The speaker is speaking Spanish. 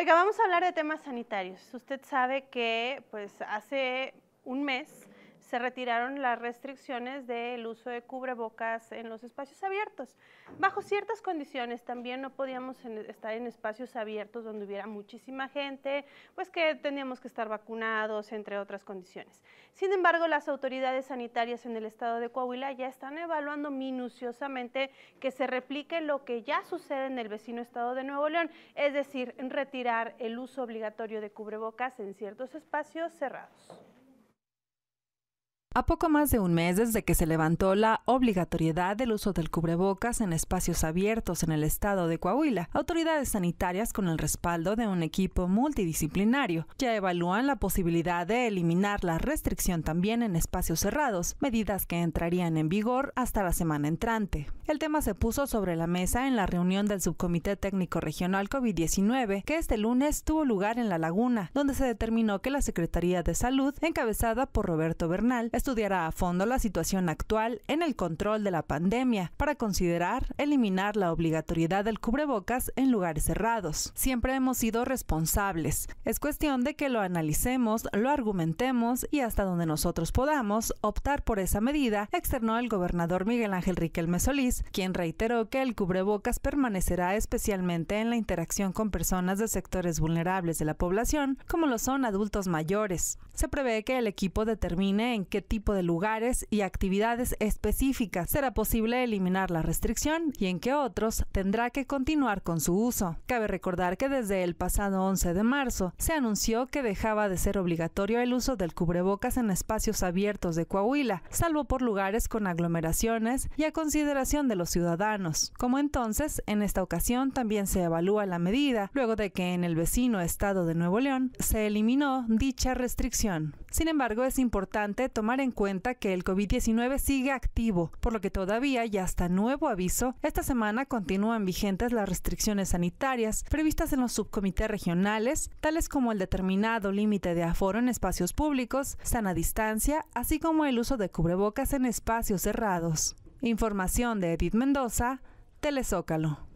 Oiga, vamos a hablar de temas sanitarios. Usted sabe que pues hace un mes se retiraron las restricciones del uso de cubrebocas en los espacios abiertos. Bajo ciertas condiciones también no podíamos estar en espacios abiertos donde hubiera muchísima gente, pues que teníamos que estar vacunados, entre otras condiciones. Sin embargo, las autoridades sanitarias en el estado de Coahuila ya están evaluando minuciosamente que se replique lo que ya sucede en el vecino estado de Nuevo León, es decir, retirar el uso obligatorio de cubrebocas en ciertos espacios cerrados. A poco más de un mes desde que se levantó la obligatoriedad del uso del cubrebocas en espacios abiertos en el estado de Coahuila, autoridades sanitarias con el respaldo de un equipo multidisciplinario ya evalúan la posibilidad de eliminar la restricción también en espacios cerrados, medidas que entrarían en vigor hasta la semana entrante. El tema se puso sobre la mesa en la reunión del Subcomité Técnico Regional COVID-19 que este lunes tuvo lugar en La Laguna, donde se determinó que la Secretaría de Salud, encabezada por Roberto Bernal, estudiará a fondo la situación actual en el control de la pandemia para considerar eliminar la obligatoriedad del cubrebocas en lugares cerrados. Siempre hemos sido responsables. Es cuestión de que lo analicemos, lo argumentemos y hasta donde nosotros podamos optar por esa medida, externó el gobernador Miguel Ángel Riquelme Solís, quien reiteró que el cubrebocas permanecerá especialmente en la interacción con personas de sectores vulnerables de la población, como lo son adultos mayores. Se prevé que el equipo determine en qué tipo de lugares y actividades específicas será posible eliminar la restricción y en que otros tendrá que continuar con su uso. Cabe recordar que desde el pasado 11 de marzo se anunció que dejaba de ser obligatorio el uso del cubrebocas en espacios abiertos de Coahuila, salvo por lugares con aglomeraciones y a consideración de los ciudadanos. Como entonces, en esta ocasión también se evalúa la medida, luego de que en el vecino estado de Nuevo León se eliminó dicha restricción. Sin embargo, es importante tomar en cuenta que el COVID-19 sigue activo, por lo que todavía y hasta nuevo aviso, esta semana continúan vigentes las restricciones sanitarias previstas en los subcomités regionales, tales como el determinado límite de aforo en espacios públicos, sana distancia, así como el uso de cubrebocas en espacios cerrados. Información de Edith Mendoza, Telezócalo.